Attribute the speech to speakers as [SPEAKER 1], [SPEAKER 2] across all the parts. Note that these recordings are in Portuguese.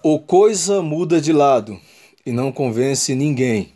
[SPEAKER 1] O coisa muda de lado e não convence ninguém.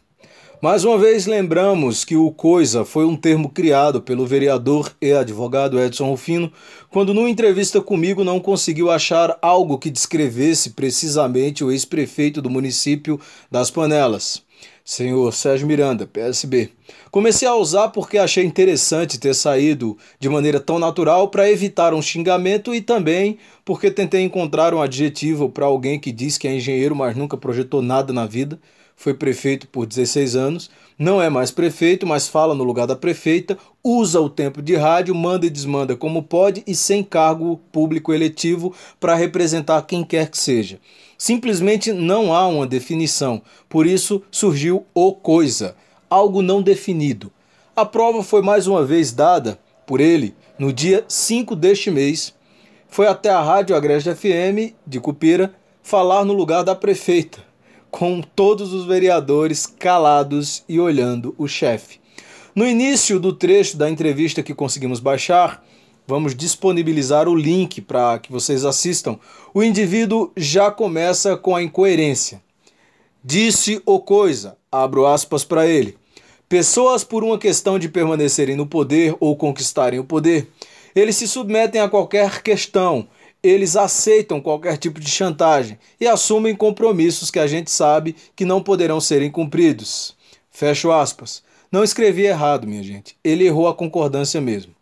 [SPEAKER 1] Mais uma vez lembramos que o coisa foi um termo criado pelo vereador e advogado Edson Rufino, quando numa entrevista comigo não conseguiu achar algo que descrevesse precisamente o ex-prefeito do município das Panelas. Senhor Sérgio Miranda, PSB. Comecei a usar porque achei interessante ter saído de maneira tão natural para evitar um xingamento e também porque tentei encontrar um adjetivo para alguém que diz que é engenheiro, mas nunca projetou nada na vida foi prefeito por 16 anos, não é mais prefeito, mas fala no lugar da prefeita, usa o tempo de rádio, manda e desmanda como pode e sem cargo público eletivo para representar quem quer que seja. Simplesmente não há uma definição, por isso surgiu o coisa, algo não definido. A prova foi mais uma vez dada por ele no dia 5 deste mês. Foi até a rádio Agreste FM de Cupira falar no lugar da prefeita com todos os vereadores calados e olhando o chefe. No início do trecho da entrevista que conseguimos baixar, vamos disponibilizar o link para que vocês assistam. O indivíduo já começa com a incoerência. Disse o coisa, abro aspas para ele. Pessoas por uma questão de permanecerem no poder ou conquistarem o poder, eles se submetem a qualquer questão eles aceitam qualquer tipo de chantagem e assumem compromissos que a gente sabe que não poderão serem cumpridos. Fecho aspas. Não escrevi errado, minha gente. Ele errou a concordância mesmo.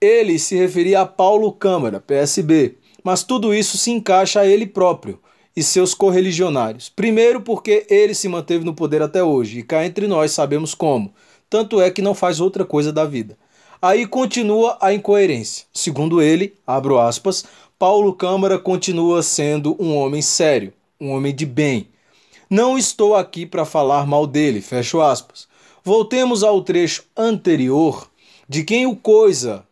[SPEAKER 1] Ele se referia a Paulo Câmara, PSB, mas tudo isso se encaixa a ele próprio e seus correligionários. Primeiro, porque ele se manteve no poder até hoje, e cá entre nós sabemos como. Tanto é que não faz outra coisa da vida. Aí continua a incoerência. Segundo ele, abro aspas, Paulo Câmara continua sendo um homem sério, um homem de bem. Não estou aqui para falar mal dele, fecho aspas. Voltemos ao trecho anterior de quem o Coisa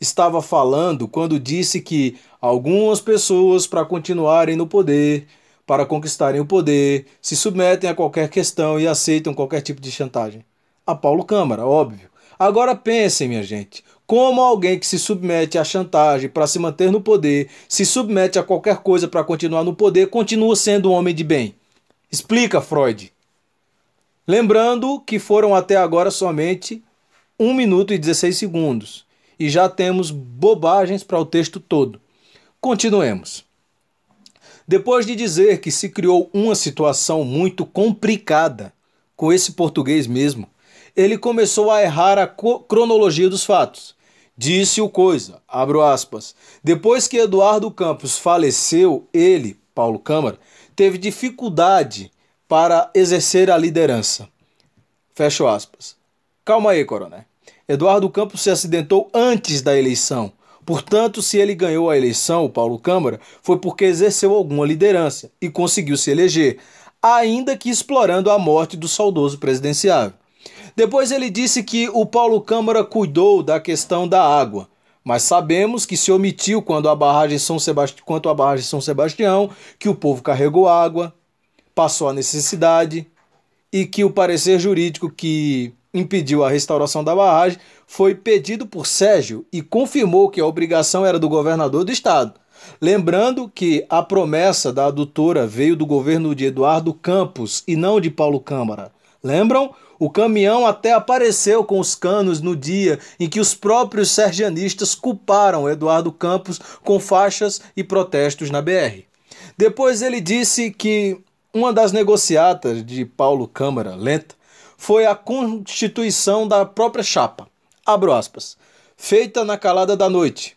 [SPEAKER 1] estava falando quando disse que algumas pessoas, para continuarem no poder, para conquistarem o poder, se submetem a qualquer questão e aceitam qualquer tipo de chantagem. A Paulo Câmara, óbvio. Agora pensem, minha gente, como alguém que se submete à chantagem para se manter no poder, se submete a qualquer coisa para continuar no poder, continua sendo um homem de bem. Explica, Freud. Lembrando que foram até agora somente 1 minuto e 16 segundos e já temos bobagens para o texto todo. Continuemos. Depois de dizer que se criou uma situação muito complicada com esse português mesmo, ele começou a errar a cronologia dos fatos. Disse o coisa, abro aspas. Depois que Eduardo Campos faleceu, ele, Paulo Câmara, teve dificuldade para exercer a liderança. Fecho aspas. Calma aí, coronel. Eduardo Campos se acidentou antes da eleição. Portanto, se ele ganhou a eleição, o Paulo Câmara, foi porque exerceu alguma liderança e conseguiu se eleger, ainda que explorando a morte do saudoso presidenciável. Depois ele disse que o Paulo Câmara cuidou da questão da água, mas sabemos que se omitiu quando a barragem São quanto barragem São Sebastião, que o povo carregou água, passou a necessidade e que o parecer jurídico que impediu a restauração da barragem foi pedido por Sérgio e confirmou que a obrigação era do governador do estado. Lembrando que a promessa da adutora veio do governo de Eduardo Campos e não de Paulo Câmara. Lembram? O caminhão até apareceu com os canos no dia em que os próprios sergianistas culparam Eduardo Campos com faixas e protestos na BR. Depois ele disse que uma das negociatas de Paulo Câmara Lenta foi a constituição da própria chapa, abro aspas, feita na calada da noite,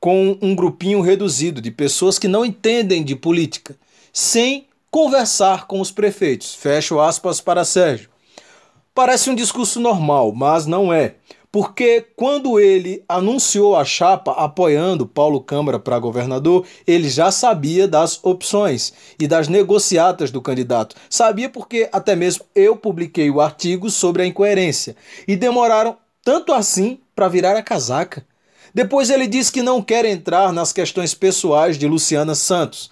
[SPEAKER 1] com um grupinho reduzido de pessoas que não entendem de política, sem conversar com os prefeitos. Fecho aspas para Sérgio. Parece um discurso normal, mas não é. Porque quando ele anunciou a chapa apoiando Paulo Câmara para governador, ele já sabia das opções e das negociatas do candidato. Sabia porque até mesmo eu publiquei o artigo sobre a incoerência. E demoraram tanto assim para virar a casaca. Depois ele diz que não quer entrar nas questões pessoais de Luciana Santos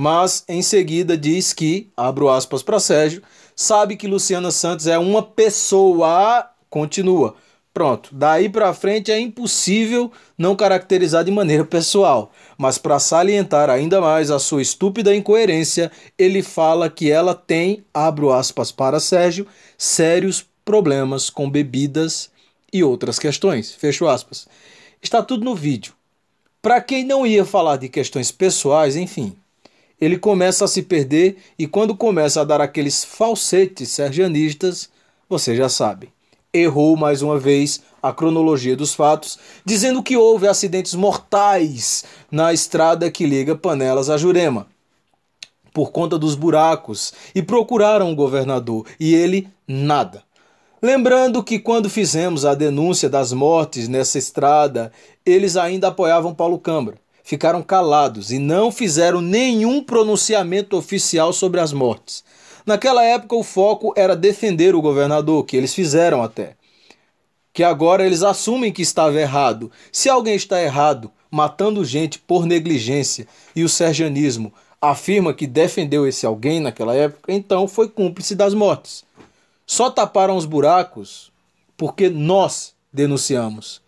[SPEAKER 1] mas em seguida diz que, abro aspas para Sérgio, sabe que Luciana Santos é uma pessoa, continua. Pronto, daí para frente é impossível não caracterizar de maneira pessoal, mas para salientar ainda mais a sua estúpida incoerência, ele fala que ela tem, abro aspas para Sérgio, sérios problemas com bebidas e outras questões. Fecho aspas. Está tudo no vídeo. Para quem não ia falar de questões pessoais, enfim, ele começa a se perder e quando começa a dar aqueles falsetes sergianistas, você já sabe. Errou mais uma vez a cronologia dos fatos, dizendo que houve acidentes mortais na estrada que liga Panelas a Jurema, por conta dos buracos, e procuraram o governador, e ele nada. Lembrando que quando fizemos a denúncia das mortes nessa estrada, eles ainda apoiavam Paulo Câmara ficaram calados e não fizeram nenhum pronunciamento oficial sobre as mortes. Naquela época, o foco era defender o governador, que eles fizeram até. Que agora eles assumem que estava errado. Se alguém está errado, matando gente por negligência e o sergianismo afirma que defendeu esse alguém naquela época, então foi cúmplice das mortes. Só taparam os buracos porque nós denunciamos.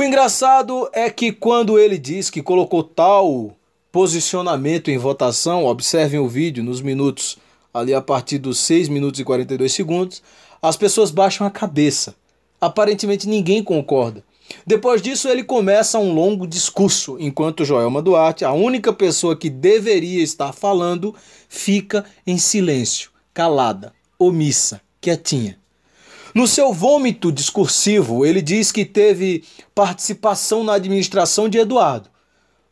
[SPEAKER 1] O engraçado é que quando ele diz que colocou tal posicionamento em votação, observem o vídeo nos minutos ali a partir dos 6 minutos e 42 segundos, as pessoas baixam a cabeça. Aparentemente ninguém concorda. Depois disso, ele começa um longo discurso, enquanto Joelma Duarte, a única pessoa que deveria estar falando, fica em silêncio, calada, omissa, quietinha. No seu vômito discursivo, ele diz que teve participação na administração de Eduardo,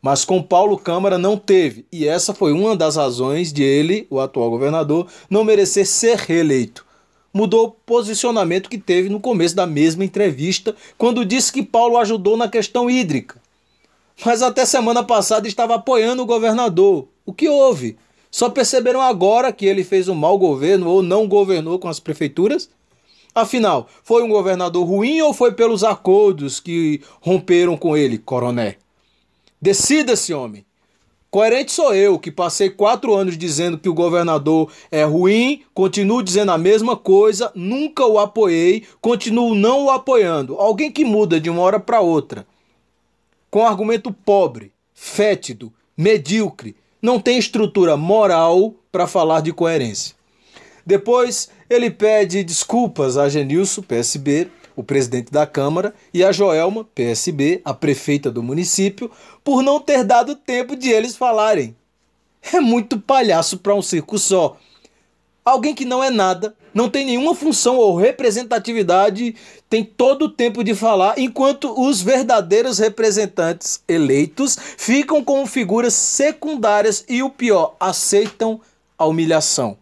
[SPEAKER 1] mas com Paulo Câmara não teve, e essa foi uma das razões de ele, o atual governador, não merecer ser reeleito. Mudou o posicionamento que teve no começo da mesma entrevista, quando disse que Paulo ajudou na questão hídrica. Mas até semana passada estava apoiando o governador. O que houve? Só perceberam agora que ele fez um mau governo ou não governou com as prefeituras? Afinal, foi um governador ruim ou foi pelos acordos que romperam com ele, coroné? Decida-se, homem. Coerente sou eu, que passei quatro anos dizendo que o governador é ruim, continuo dizendo a mesma coisa, nunca o apoiei, continuo não o apoiando. Alguém que muda de uma hora para outra. Com argumento pobre, fétido, medíocre, não tem estrutura moral para falar de coerência. Depois ele pede desculpas a Genilson, PSB, o presidente da Câmara, e a Joelma, PSB, a prefeita do município, por não ter dado tempo de eles falarem. É muito palhaço para um circo só. Alguém que não é nada, não tem nenhuma função ou representatividade, tem todo o tempo de falar, enquanto os verdadeiros representantes eleitos ficam como figuras secundárias e o pior, aceitam a humilhação.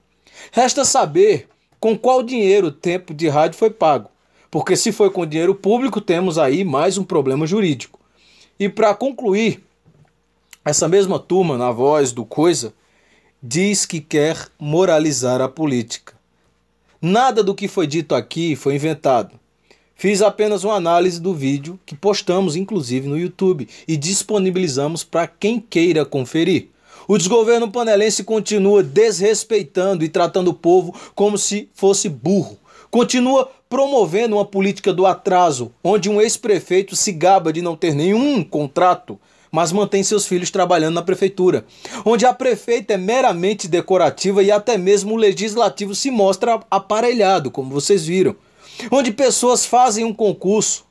[SPEAKER 1] Resta saber com qual dinheiro o tempo de rádio foi pago. Porque se foi com dinheiro público, temos aí mais um problema jurídico. E para concluir, essa mesma turma, na voz do Coisa, diz que quer moralizar a política. Nada do que foi dito aqui foi inventado. Fiz apenas uma análise do vídeo que postamos inclusive no YouTube e disponibilizamos para quem queira conferir. O desgoverno panelense continua desrespeitando e tratando o povo como se fosse burro. Continua promovendo uma política do atraso, onde um ex-prefeito se gaba de não ter nenhum contrato, mas mantém seus filhos trabalhando na prefeitura, onde a prefeita é meramente decorativa e até mesmo o legislativo se mostra aparelhado, como vocês viram. Onde pessoas fazem um concurso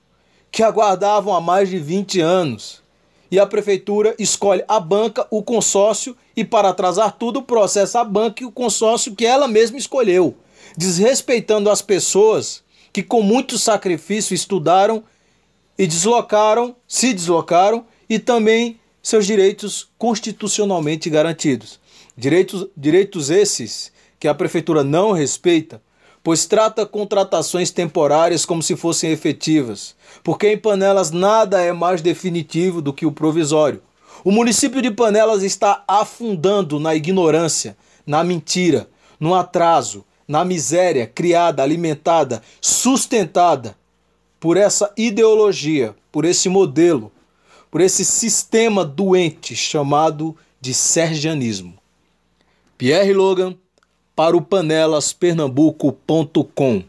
[SPEAKER 1] que aguardavam há mais de 20 anos e a prefeitura escolhe a banca, o consórcio e, para atrasar tudo, processa a banca e o consórcio que ela mesma escolheu, desrespeitando as pessoas que, com muito sacrifício, estudaram e deslocaram, se deslocaram e também seus direitos constitucionalmente garantidos. Direitos, direitos esses que a prefeitura não respeita pois trata contratações temporárias como se fossem efetivas, porque em Panelas nada é mais definitivo do que o provisório. O município de Panelas está afundando na ignorância, na mentira, no atraso, na miséria criada, alimentada, sustentada por essa ideologia, por esse modelo, por esse sistema doente chamado de sergianismo. Pierre Logan para o panelaspernambuco.com.